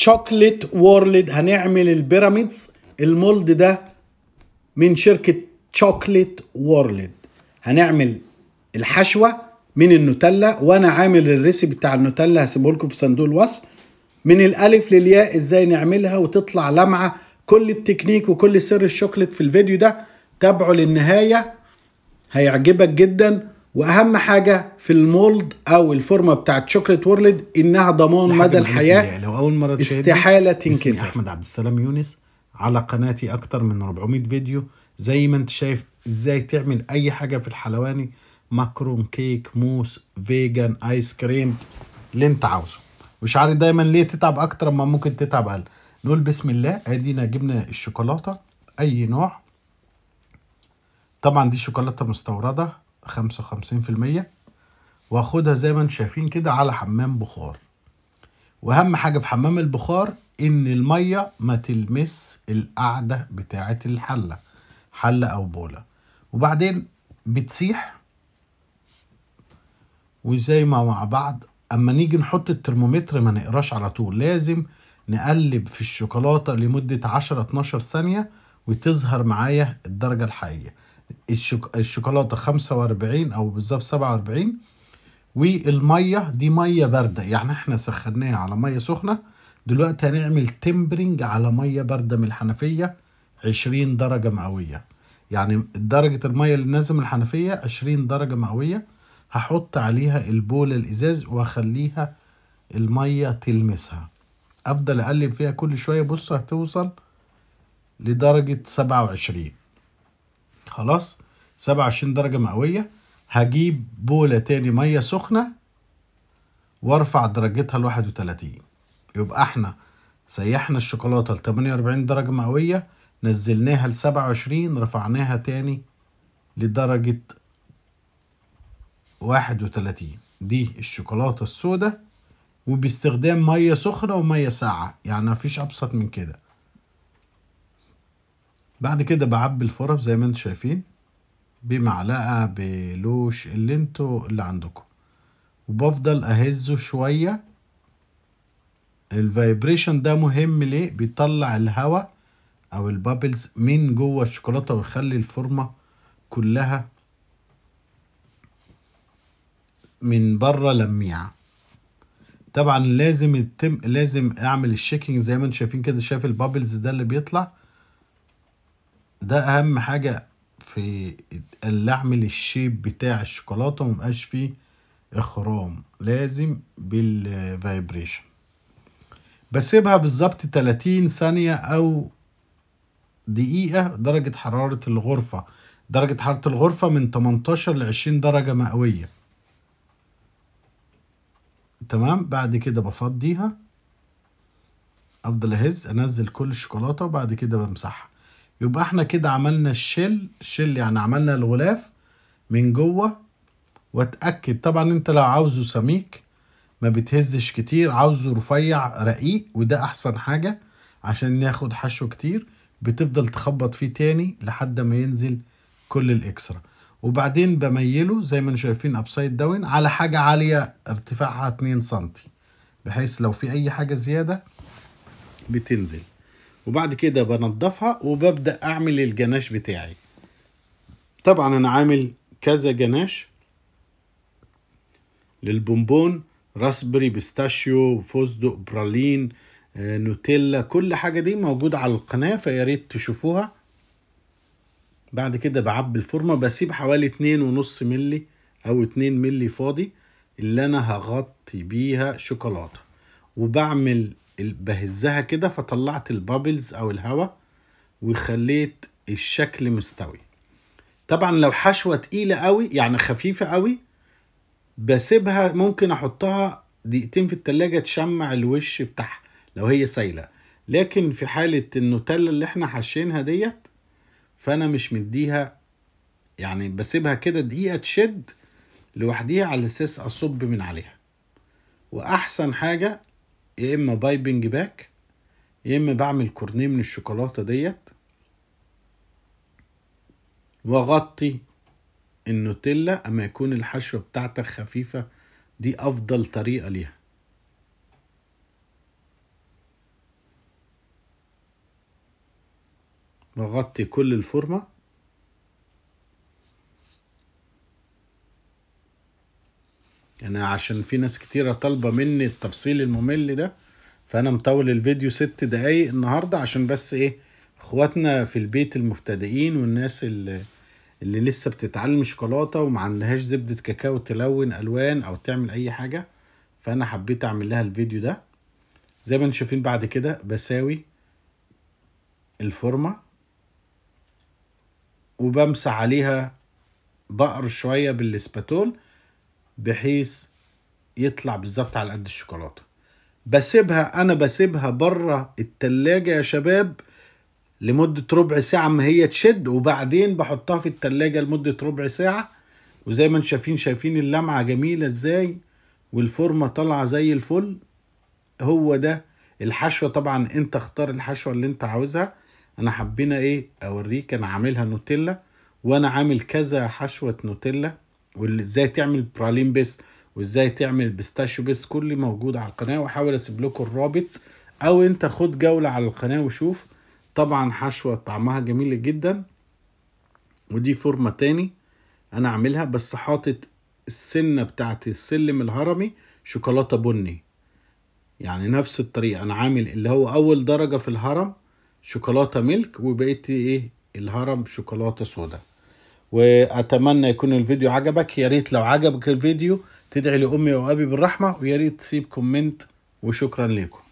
تشوكلت وورلد هنعمل البيراميدز المولد ده من شركة تشوكلت وورلد هنعمل الحشوة من النوتيلا وانا عامل الريسيبي بتاع النوتيلا هسيبه لكم في صندوق الوصف من الالف للياء ازاي نعملها وتطلع لمعة كل التكنيك وكل سر الشوكلت في الفيديو ده تابعه للنهاية هيعجبك جداً واهم حاجه في المولد او الفورمه بتاعت شوكليت وورلد انها ضمان مدى الحياه لو اول مره استحاله تنكسر احمد عبد السلام يونس على قناتي اكتر من 400 فيديو زي ما انت شايف ازاي تعمل اي حاجه في الحلواني ماكرون كيك موس فيجن ايس كريم اللي انت عاوزه مش عارف دايما ليه تتعب اكتر اما ممكن تتعب اقل نقول بسم الله ادينا جبنا الشوكولاته اي نوع طبعا دي شوكولاته مستورده خمسة وخمسين في المية واخدها زي ما انتم شايفين كده على حمام بخار واهم حاجة في حمام البخار ان المية ما تلمس القعدة بتاعة الحلة حلة او بولة وبعدين بتسيح وزي ما مع بعض اما نيجي نحط الترمومتر ما نقراش على طول لازم نقلب في الشوكولاتة لمدة 10-12 ثانية وتظهر معايا الدرجة الحقيقية الشوكولاته 45 او بالظبط 47 والميه دي ميه بارده يعني احنا سخناها على ميه سخنه دلوقتي هنعمل تمبرنج على ميه بارده من الحنفيه 20 درجه مئويه يعني درجه الميه اللي نازله من الحنفيه 20 درجه مئويه هحط عليها البول الازاز واخليها الميه تلمسها افضل اقلب فيها كل شويه بص هتوصل لدرجه 27 خلاص 27 درجة مئوية هجيب بولة تاني مية سخنة وارفع درجتها ل 31 يبقى احنا سيحنا الشوكولاتة ل 48 درجة مئوية نزلناها ل 27 رفعناها تاني لدرجة 31 دي الشوكولاتة السوداء وباستخدام مية سخنة ومية ساقعة يعني مفيش أبسط من كده بعد كده بعبي الفرف زي ما انتم شايفين بمعلقة بلوش اللي انتوا اللي عندكم وبفضل اهزه شوية الفايبريشن ده مهم ليه بيطلع الهواء او البابلز من جوه الشوكولاتة ويخلي الفورمة كلها من بره لميعه طبعا لازم التم لازم اعمل الشيكينج زي ما انتم شايفين كده شايف البابلز ده اللي بيطلع ده اهم حاجة في اللي اعمل الشيب بتاع الشوكولاتة ومبقاش فيه اخرام لازم بالفايبريشن بسيبها بالظبط 30 ثانية او دقيقة درجة حرارة الغرفة درجة حرارة الغرفة من 18 ل 20 درجة مئوية تمام بعد كده بفضيها افضل اهز انزل كل الشوكولاتة وبعد كده بمسحها يبقى احنا كده عملنا الشل الشل يعني عملنا الغلاف من جوه واتأكد طبعا انت لو عاوزه سميك ما بتهزش كتير عاوزه رفيع رقيق وده احسن حاجة عشان ياخد حشو كتير بتفضل تخبط فيه تاني لحد ما ينزل كل الاكسترا وبعدين بميله زي ما انتم شايفين ابسايد داون على حاجة عالية ارتفاعها 2 سنتي بحيث لو في اي حاجة زيادة بتنزل وبعد كده بنضفها وببدأ أعمل الجناش بتاعي طبعا أنا عامل كذا جناش للبونبون راسبري بيستاشيو فستق برالين آه، نوتيلا كل حاجة دي موجودة على القناة فيا ريت تشوفوها بعد كده بعبي الفورمة بسيب حوالي اتنين ونص ملي أو اتنين ملي فاضي اللي أنا هغطي بيها شوكولاتة وبعمل بهزها كده فطلعت البابلز او الهواء وخليت الشكل مستوي طبعا لو حشوه تقيله قوي يعني خفيفه قوي بسيبها ممكن احطها دقيقتين في التلاجة تشمع الوش بتاعها لو هي سايله لكن في حاله النوتيلا اللي احنا حشينها ديت فانا مش مديها يعني بسيبها كده دقيقه تشد لوحديها على اساس اصب من عليها واحسن حاجه يا اما بايبنج باك يا اما بعمل كورنيه من الشوكولاته ديت واغطي النوتيلا اما يكون الحشوه بتاعتك خفيفه دي افضل طريقه ليها بغطي كل الفورمه انا عشان في ناس كتيرة طالبة مني التفصيل الممل ده فانا مطول الفيديو ست دقايق النهاردة عشان بس ايه اخواتنا في البيت المبتدئين والناس اللي, اللي لسه بتتعلم شوكولاتة وما عندهاش زبدة كاكاو تلون الوان او تعمل اي حاجة فانا حبيت اعمل لها الفيديو ده زي ما انتم شايفين بعد كده بساوي الفورمة وبمسح عليها بقر شوية بالاسباتول بحيث يطلع بالظبط على قد الشوكولاته بسيبها انا بسيبها بره التلاجة يا شباب لمدة ربع ساعة ما هي تشد وبعدين بحطها في التلاجة لمدة ربع ساعة وزي ما انتم شايفين شايفين اللمعة جميلة ازاي والفورمة طالعة زي الفل هو ده الحشوة طبعا انت اختار الحشوة اللي انت عاوزها انا حبينا ايه اوريك انا عاملها نوتيلا وانا عامل كذا حشوة نوتيلا وازاي تعمل برالين بيس وازاي تعمل بيستاشيو بيس كل موجود على القناه واحاول اسيب لكم الرابط او انت خد جوله على القناه وشوف طبعا حشوه طعمها جميل جدا ودي فورمه تاني انا عاملها بس حاطط السنه بتاعت السلم الهرمي شوكولاته بني يعني نفس الطريقه انا عامل اللي هو اول درجه في الهرم شوكولاته ملك وبقيت ايه الهرم شوكولاته سودا واتمنى يكون الفيديو عجبك يا ريت لو عجبك الفيديو تدعي لامي وابي بالرحمه ويا ريت تسيب كومنت وشكرا لكم